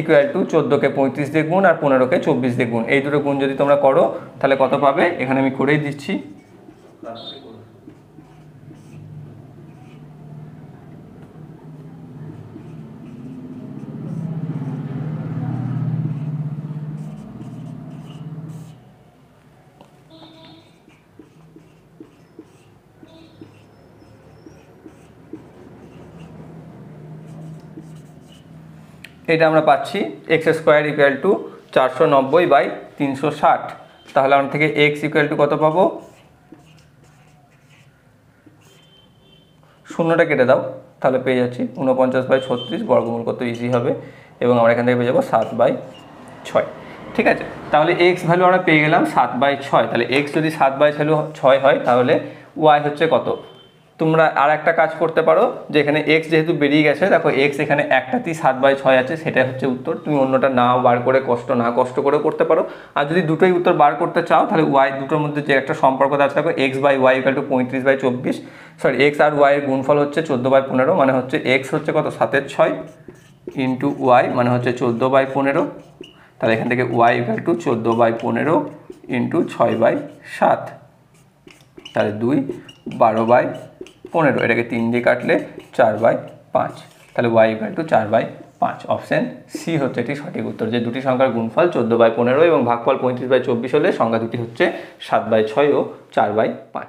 ইকুয়াল টু চোদ্দোকে পঁয়ত্রিশ দিয়ে গুণ আর পনেরোকে চব্বিশ দিয়ে গুণ এই দুটো গুণ যদি তোমরা করো তাহলে কত পাবে এখানে আমি করেই দিচ্ছি এটা আমরা পাচ্ছি এক্স স্কোয়ার ইকুয়াল টু চারশো নব্বই বাই তিনশো ষাট তাহলে আমার থেকে এক্স ইকুয়াল টু কত পাবো শূন্যটা কেটে দাও তাহলে পেয়ে যাচ্ছি উনপঞ্চাশ বাই ছত্রিশ বর্গমূল কত ইজি হবে এবং আমরা এখান থেকে পেয়ে যাবো সাত বাই ছয় ঠিক আছে তাহলে এক্স ভ্যালু আমরা পেয়ে গেলাম সাত বাই ছয় তাহলে এক্স যদি সাত বাই ভ্যালু ছয় হয় তাহলে ওয়াই হচ্ছে কত তোমরা আর একটা কাজ করতে পারো যে এখানে এক্স যেহেতু বেরিয়ে গেছে দেখো এক্স এখানে একটাতেই সাত বাই ছয় আছে সেটাই হচ্ছে উত্তর তুমি অন্যটা না বার করে কষ্ট না কষ্ট করে করতে পারো আর যদি দুটোই উত্তর বার করতে চাও তাহলে ওয়াই দুটোর মধ্যে যে একটা সম্পর্ক আছে দেখো x by y equal to পঁয়ত্রিশ বাই চব্বিশ সরি এক্স আর ওয়াইয়ের গুণফল হচ্ছে চোদ্দো বাই পনেরো মানে হচ্ছে এক্স হচ্ছে কত সাতের ছয় ইন্টু ওয়াই মানে হচ্ছে চোদ্দো বাই পনেরো তাহলে এখান থেকে ওয়াই ইকাল টু চোদ্দো বাই পনেরো ইন্টু ছয় বাই সাত তাহলে দুই বারো বাই পনেরো এটাকে তিন দিয়ে কাটলে চার বাই পাঁচ তাহলে ওয়াই ইকাল টু চার বাই পাঁচ অপশান সি হচ্ছে এটি সঠিক উত্তর যে দুটি সংখ্যার গুণফল চোদ্দো বাই পনেরো এবং ভাগফল পঁয়ত্রিশ বাই চব্বিশ হলে সংখ্যা দুটি হচ্ছে সাত বাই ছয় ও চার বাই পাঁচ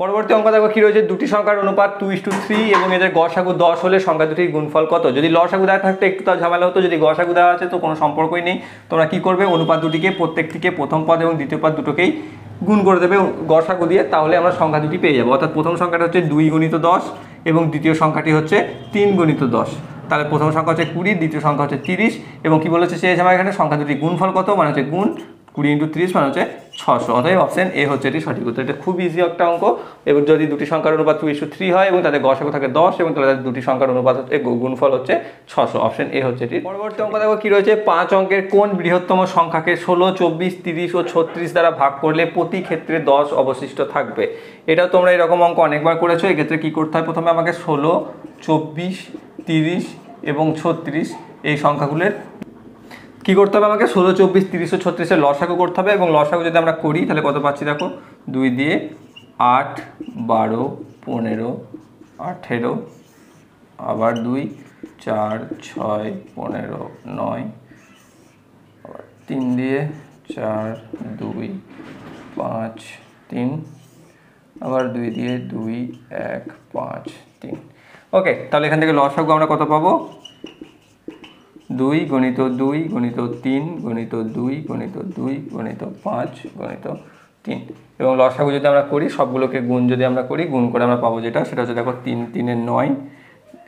পরবর্তী অঙ্ক দেখো কী রয়েছে দুটি সংখ্যার অনুপাত টু ইস টু থ্রি এবং এদের গসাগু দশ হলে সংখ্যা দুটির গুণফল কত যদি লসাগু দেওয়া থাকতে একটু তাও ঝামেলা হতো যদি গসাগু দেওয়া আছে তো কোনো সম্পর্কই নেই তোমরা কি করবে অনুপাত দুটিকে প্রত্যেকটিকে প্রথম পদ এবং দ্বিতীয় পদ দুটোকেই গুণ করে দেবে গসাগু দিয়ে তাহলে আমরা সংখ্যা দুটি পেয়ে যাবো অর্থাৎ প্রথম সংখ্যাটা হচ্ছে দুই গুণিত দশ এবং দ্বিতীয় সংখ্যাটি হচ্ছে তিন গুণিত দশ তাহলে প্রথম সংখ্যা হচ্ছে কুড়ি দ্বিতীয় সংখ্যা হচ্ছে তিরিশ এবং কী বলেছে সে আমার এখানে সংখ্যা দুটি গুণফল কত মানে হচ্ছে গুণ কুড়ি ইন্টু তিরিশ মানে হচ্ছে ছশো অতএব অপশন এ হচ্ছে এটি সঠিক উত্তর এটা খুব ইজি একটা অঙ্ক এবং যদি দুটি সংখ্যার অনুপাত টু ইস্যু থ্রি হয় এবং তাদের গসাগো থাকে দশ এবং তাদের দুটি সংখ্যার অনুপাত হচ্ছে গুণফল হচ্ছে ছশো অপশন এ হচ্ছে এটি পরবর্তী অঙ্ক দেখো কী রয়েছে পাঁচ অঙ্কের কোন বৃহত্তম সংখ্যাকে ষোলো চব্বিশ তিরিশ ও ছত্রিশ দ্বারা ভাগ করলে প্রতি ক্ষেত্রে দশ অবশিষ্ট থাকবে এটাও তোমরা এরকম অঙ্ক অনেকবার করেছো এক্ষেত্রে কী করতে হয় প্রথমে আমাকে ষোলো চব্বিশ তিরিশ এবং ছত্রিশ এই সংখ্যাগুলোর কি করতে হবে আমাকে ষোলো চব্বিশ তিরিশশো ছত্রিশের লসাকু করতে হবে এবং লসাকু যদি আমরা করি তাহলে কত পাচ্ছি দেখো দুই দিয়ে আট বারো পনেরো আঠেরো আবার দুই চার ছয় পনেরো নয় আবার তিন দিয়ে চার দুই পাঁচ তিন আবার দুই দিয়ে দুই এক পাঁচ তিন ওকে তাহলে এখান থেকে লসাগু আমরা কত পাবো দুই গণিত দুই গণিত তিন গণিত দুই গণিত দুই গণিত পাঁচ গণিত তিন এবং লসাগু যদি আমরা করি সবগুলোকে গুণ যদি আমরা করি গুণ করে আমরা পাবো যেটা সেটা হচ্ছে দেখো তিন তিনের নয়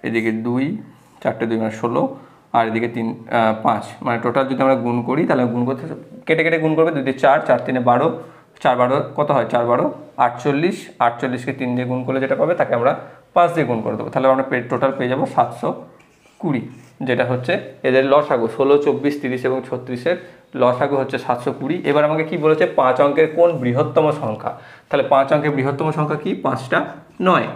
এদিকে দুই চারটে দুই মানে ষোলো আর এদিকে তিন পাঁচ মানে টোটাল যদি আমরা গুণ করি তাহলে গুণ করতে কেটে কেটে গুণ করবে দুটি চার চার তিনে বারো চার বারো কত হয় চার বারো আটচল্লিশ আটচল্লিশকে তিন দিয়ে গুণ করলে যেটা পাবে তাকে আমরা পাঁচ দিয়ে গুণ করে দেবো তাহলে আমরা টোটাল পেয়ে যাবো সাতশো কুড়ি যেটা হচ্ছে এদের লসাগু ষোলো চব্বিশ তিরিশ এবং ছত্রিশের লসাগু হচ্ছে সাতশো কুড়ি এবার আমাকে কি বলেছে পাঁচ অঙ্কের কোন বৃহত্তম সংখ্যা তাহলে পাঁচ অঙ্কের বৃহত্তম সংখ্যা কি পাঁচটা নয়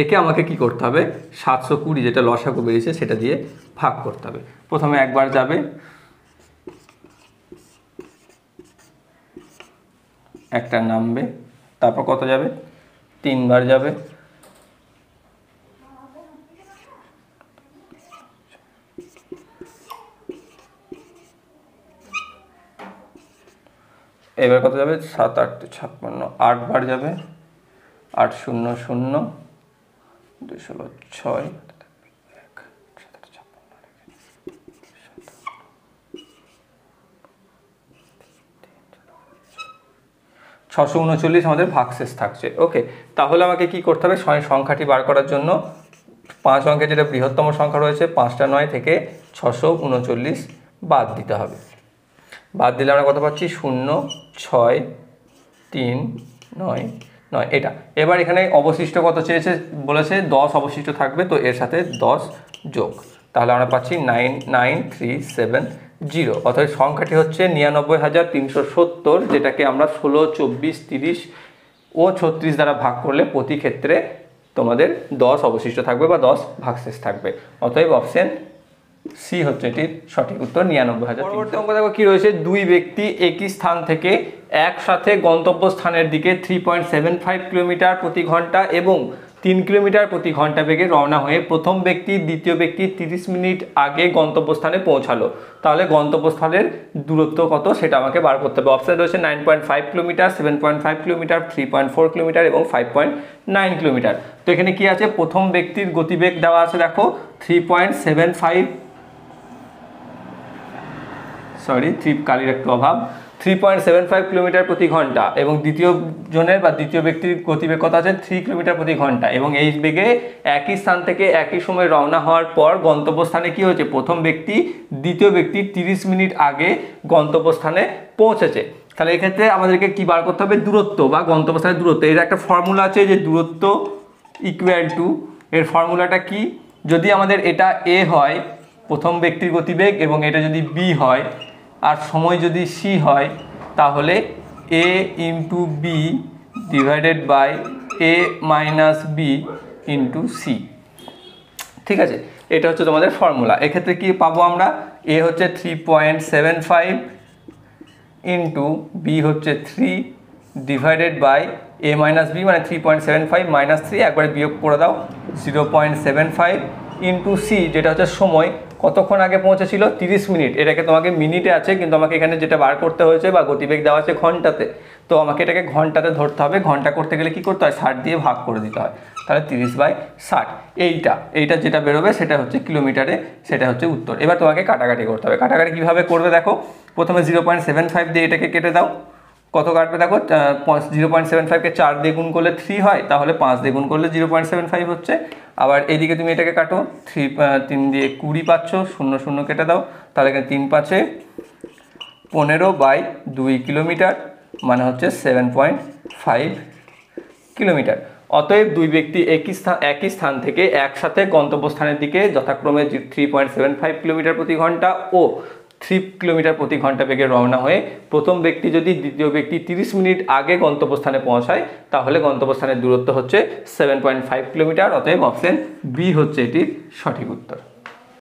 একে আমাকে কি করতে হবে সাতশো কুড়ি যেটা লসাগু বেরিয়েছে সেটা দিয়ে ভাগ করতে হবে প্রথমে একবার যাবে একটা নামবে তারপর কত যাবে তিনবার যাবে এবার কত যাবে সাত আট ছাপ্পান্ন আট বার যাবে আট শূন্য শূন্য দুই ষোলো ছয় ছশো উনচল্লিশ আমাদের ভাগশেষ থাকছে ওকে তাহলে আমাকে কি করতে হবে সংখ্যাটি বার করার জন্য পাঁচ অঙ্কের যেটা বৃহত্তম সংখ্যা রয়েছে পাঁচটা নয় থেকে ছশো উনচল্লিশ বাদ দিতে হবে বাদ দিলে আমরা কত পাচ্ছি শূন্য ছয় তিন নয় নয় এটা এবার এখানে অবশিষ্ট কত চেয়েছে বলেছে দশ অবশিষ্ট থাকবে তো এর সাথে দশ যোগ তাহলে আমরা পাচ্ছি nine nine three seven zero অর্থাৎ সংখ্যাটি হচ্ছে নিরানব্বই হাজার তিনশো সত্তর যেটাকে আমরা ষোলো চব্বিশ তিরিশ ও ছত্রিশ দ্বারা ভাগ করলে প্রতি ক্ষেত্রে তোমাদের দশ অবশিষ্ট থাকবে বা দশ ভাগশেষ থাকবে অতএব অপশান সি হচ্ছে এটির সঠিক উত্তর নিরানব্বই হাজার পরবর্তী অঙ্ক দেখো কি রয়েছে দুই ব্যক্তি একই স্থান থেকে একসাথে গন্তব্য স্থানের দিকে three point seven five kilometre প্রতি ঘন্টা এবং তিন কিলোমিটার প্রতি ঘন্টা বেগে রওনা হয়ে প্রথম ব্যক্তি দ্বিতীয় ব্যক্তি 30 মিনিট আগে গন্তব্যস্থানে পৌঁছালো তাহলে গন্তব্যস্থানের দূরত্ব কত সেটা আমাকে বার করতে হবে অপশান রয়েছে nine point five kilometre seven point five kilometre three point four kilometre এবং ফাইভ পয়েন্ট নাইন কিলোমিটার তো এখানে কি আছে প্রথম ব্যক্তির গতিবেগ দেওয়া আছে দেখো three point seven five sorry three কালির একটু অভাব three point seven five kilometre প্রতি ঘন্টা এবং দ্বিতীয় জনের বা দ্বিতীয় ব্যক্তির গতিবেগ আছে থ্রি কিলোমিটার প্রতি ঘন্টা এবং এই বেগে একই স্থান থেকে একই সময় রওনা হওয়ার পর গন্তব্যস্থানে কি হয়েছে প্রথম ব্যক্তি দ্বিতীয় ব্যক্তি তিরিশ মিনিট আগে গন্তব্যস্থানে পৌঁছেছে তাহলে এক্ষেত্রে আমাদেরকে কী বার করতে হবে দূরত্ব বা গন্তব্যস্থানের দূরত্ব এর একটা ফর্মুলা আছে যে দূরত্ব ইকুয়াল টু এর ফর্মুলাটা কি যদি আমাদের এটা এ হয় প্রথম ব্যক্তির গতিবেগ এবং এটা যদি বি হয় আর সময় যদি সি হয় তাহলে A into B divided by A minus B into C ঠিক আছে এটা হচ্ছে তোমাদের ফর্মুলা এক্ষেত্রে কি পাবো আমরা এ হচ্ছে three point seven five into B হচ্ছে three divided by A minus B মানে three point seven five minus three একবারে বিয়োগ করে দাও zero point seven five into C যেটা হচ্ছে সময় কতক্ষণ আগে পৌঁছেছিল তিরিশ মিনিট এটাকে তোমাকে মিনিটে আছে কিন্তু আমাকে এখানে যেটা বার করতে হয়েছে বা গতিবেগ দেওয়া আছে ঘন্টাতে তো আমাকে এটাকে ঘন্টাতে ধরতে হবে ঘন্টা করতে গেলে কি করতে হয় ষাট দিয়ে ভাগ করে দিতে হয় তাহলে তিরিশ বাই ষাট এইটা এইটা যেটা বেরোবে সেটা হচ্ছে কিলোমিটারে সেটা হচ্ছে উত্তর এবার তোমাকে কাটাকাটি করতে হবে কাটাকাটি কীভাবে করবে দেখো প্রথমে জিরো পয়েন্ট সেভেন ফাইভ দিয়ে এটাকে কেটে দাও কত কাটবে দেখো জিরো পয়েন্ট সেভেন ফাইভকে চার দিয়ে করলে থ্রি হয় তাহলে পাঁচ দিয়ে করলে জিরো পয়েন্ট সেভেন ফাইভ হচ্ছে আবার এদিকে তুমি এটাকে কাটো থ্রি তিন দিয়ে কুড়ি পাচ্ছ শূন্য শূন্য কেটে দাও তাহলে এখানে তিন পাঁচে পনেরো বাই দুই কিলোমিটার মানে হচ্ছে সেভেন পয়েন্ট ফাইভ কিলোমিটার অতএব দুই ব্যক্তি একই স্থান একই স্থান থেকে একসাথে গন্তব্যস্থানের দিকে যথাক্রমে three point seven five kilometre প্রতি ঘন্টা ও থ্রি কিলোমিটার প্রতি ঘন্টা বেগে রওনা হয়ে প্রথম ব্যক্তি যদি দ্বিতীয় ব্যক্তি 30 মিনিট আগে গন্তব্যস্থানে পৌঁছায় তাহলে গন্তব্যস্থানের দূরত্ব হচ্ছে সেভেন পয়েন্ট ফাইভ কিলোমিটার অতএব অপশন বি হচ্ছে এটির সঠিক উত্তর